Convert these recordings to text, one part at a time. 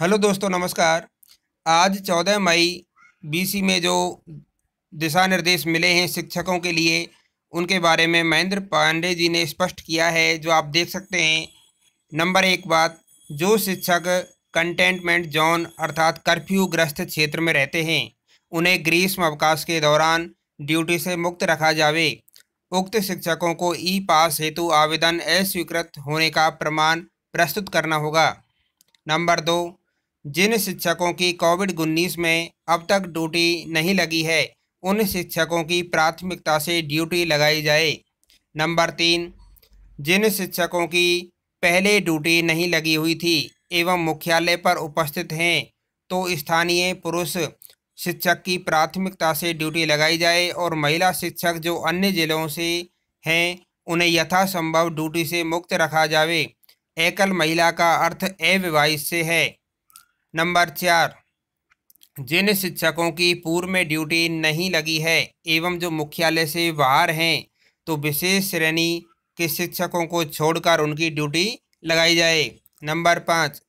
hello दोस्तों नमस्कार आज चौदह मई बीसी में जो दिशा निर्देश मिले हैं शिक्षकों के लिए उनके बारे में महेंद्र पांडे जी ने स्पष्ट किया है जो आप देख सकते हैं नंबर एक बात जो शिक्षक कंटेनमेंट जोन अर्थात कर्फ्यू ग्रस्त क्षेत्र में रहते हैं उन्हें ग्रीष्म अवकाश के दौरान ड्यूटी से मुक्त रखा जावे उक्त शिक्षकों को ई पास हेतु आवेदन अस्वीकृत होने का प्रमाण प्रस्तुत करना होगा नंबर दो जिन शिक्षकों की कोविड उन्नीस में अब तक ड्यूटी नहीं लगी है उन शिक्षकों की प्राथमिकता से ड्यूटी लगाई जाए नंबर तीन जिन शिक्षकों की पहले ड्यूटी नहीं लगी हुई थी एवं मुख्यालय पर उपस्थित हैं तो स्थानीय पुरुष शिक्षक की प्राथमिकता से ड्यूटी लगाई जाए और महिला शिक्षक जो अन्य जिलों से हैं उन्हें यथासंभव ड्यूटी से मुक्त रखा जाए एकल महिला का अर्थ अविवाहित से है नंबर चार जिन शिक्षकों की पूर्व में ड्यूटी नहीं लगी है एवं जो मुख्यालय से बाहर हैं तो विशेष श्रेणी के शिक्षकों को छोड़कर उनकी ड्यूटी लगाई जाए नंबर पाँच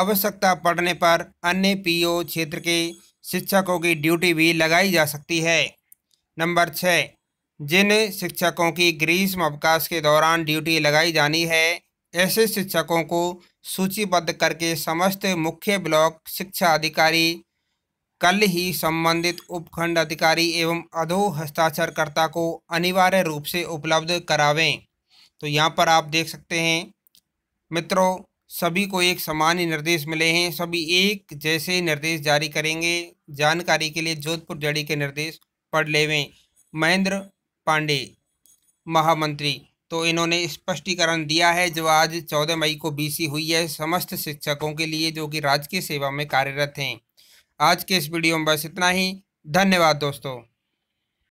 आवश्यकता पड़ने पर अन्य पीओ क्षेत्र के शिक्षकों की ड्यूटी भी लगाई जा सकती है नंबर छः जिन शिक्षकों की ग्रीष्म अवकाश के दौरान ड्यूटी लगाई जानी है ऐसे शिक्षकों को सूचीबद्ध करके समस्त मुख्य ब्लॉक शिक्षा अधिकारी कल ही संबंधित उपखंड अधिकारी एवं अधो हस्ताक्षरकर्ता को अनिवार्य रूप से उपलब्ध करावें तो यहाँ पर आप देख सकते हैं मित्रों सभी को एक समान ही निर्देश मिले हैं सभी एक जैसे निर्देश जारी करेंगे जानकारी के लिए जोधपुर जड़ी के निर्देश पढ़ लेवें महेंद्र पांडे महामंत्री तो इन्होंने स्पष्टीकरण दिया है जो आज 14 मई को बीसी हुई है समस्त शिक्षकों के लिए जो कि राजकीय सेवा में कार्यरत हैं आज के इस वीडियो में बस इतना ही धन्यवाद दोस्तों